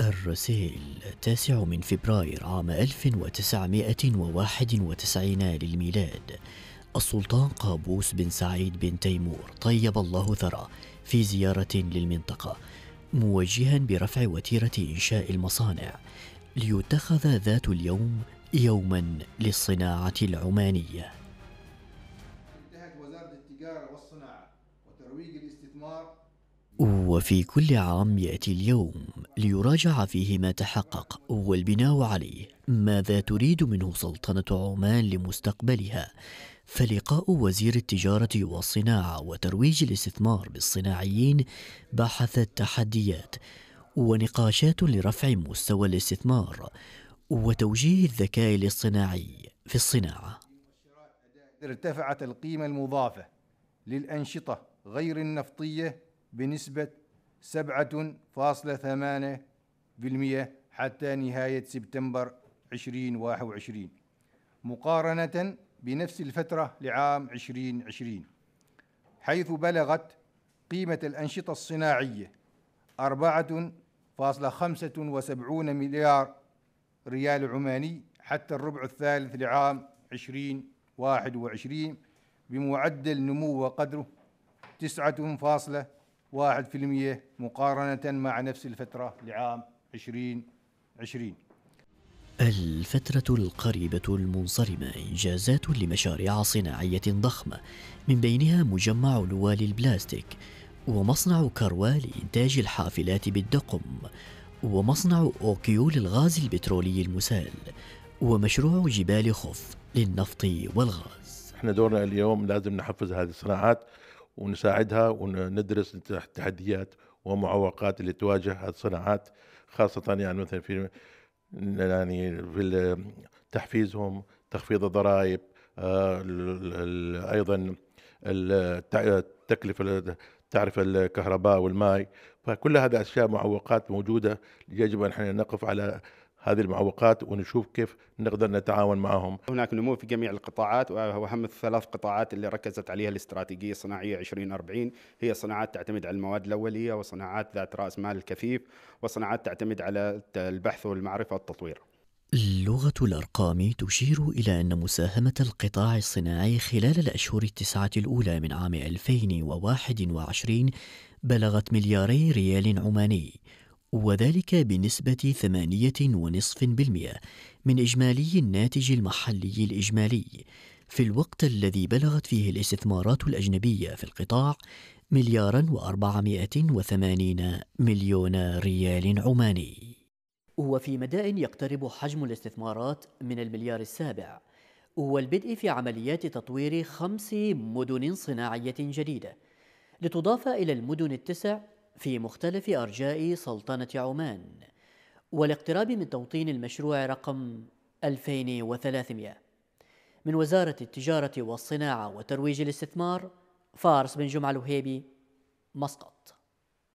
الرسيل 9 من فبراير عام 1991 للميلاد السلطان قابوس بن سعيد بن تيمور طيب الله ثراه في زيارة للمنطقة موجها برفع وتيرة إنشاء المصانع ليتخذ ذات اليوم يوما للصناعة العمانية انتهت وزارة التجارة والصناعة وترويج الاستثمار وفي كل عام يأتي اليوم ليراجع فيه ما تحقق والبناء عليه ماذا تريد منه سلطنة عمان لمستقبلها فلقاء وزير التجارة والصناعة وترويج الاستثمار بالصناعيين بحث التحديات ونقاشات لرفع مستوى الاستثمار وتوجيه الذكاء الاصطناعي في الصناعة ارتفعت القيمة المضافة للأنشطة غير النفطية بنسبة سبعة فاصلة ثمانية بالمئة حتى نهاية سبتمبر عشرين واحد وعشرين مقارنة بنفس الفترة لعام عشرين عشرين حيث بلغت قيمة الأنشطة الصناعية أربعة فاصلة خمسة وسبعون مليار ريال عماني حتى الربع الثالث لعام عشرين واحد وعشرين بمعدل نمو وقدره تسعة فاصلة 1% إيه مقارنة مع نفس الفترة لعام 2020 الفترة القريبة المنصرمة إنجازات لمشاريع صناعية ضخمة من بينها مجمع لوال للبلاستيك ومصنع كروا لإنتاج الحافلات بالدقم ومصنع أوكيو للغاز البترولي المسال ومشروع جبال خف للنفط والغاز احنا دورنا اليوم لازم نحفز هذه الصناعات ونساعدها وندرس التحديات ومعوقات اللي تواجه الصناعات خاصة يعني مثلا في يعني في تحفيزهم تخفيض الضرائب آه، ايضا التكلفة تعرف الكهرباء والماء فكل هذه اشياء معوقات موجوده يجب ان احنا نقف على هذه المعوقات ونشوف كيف نقدر نتعاون معهم هناك نمو في جميع القطاعات وأهم الثلاث قطاعات اللي ركزت عليها الاستراتيجية الصناعية 2040 هي صناعات تعتمد على المواد الأولية وصناعات ذات رأس مال الكثيف وصناعات تعتمد على البحث والمعرفة والتطوير لغة الأرقام تشير إلى أن مساهمة القطاع الصناعي خلال الأشهر التسعة الأولى من عام 2021 بلغت ملياري ريال عماني وذلك بنسبة ثمانية ونصف بالمئة من إجمالي الناتج المحلي الإجمالي في الوقت الذي بلغت فيه الاستثمارات الأجنبية في القطاع مليارا وأربعمائة وثمانين مليون ريال عماني وفي مداء يقترب حجم الاستثمارات من المليار السابع والبدء في عمليات تطوير خمس مدن صناعية جديدة لتضاف إلى المدن التسع في مختلف أرجاء سلطنة عمان والاقتراب من توطين المشروع رقم 2300 من وزارة التجارة والصناعة وترويج الاستثمار فارس بن جمعة الوهيبي مسقط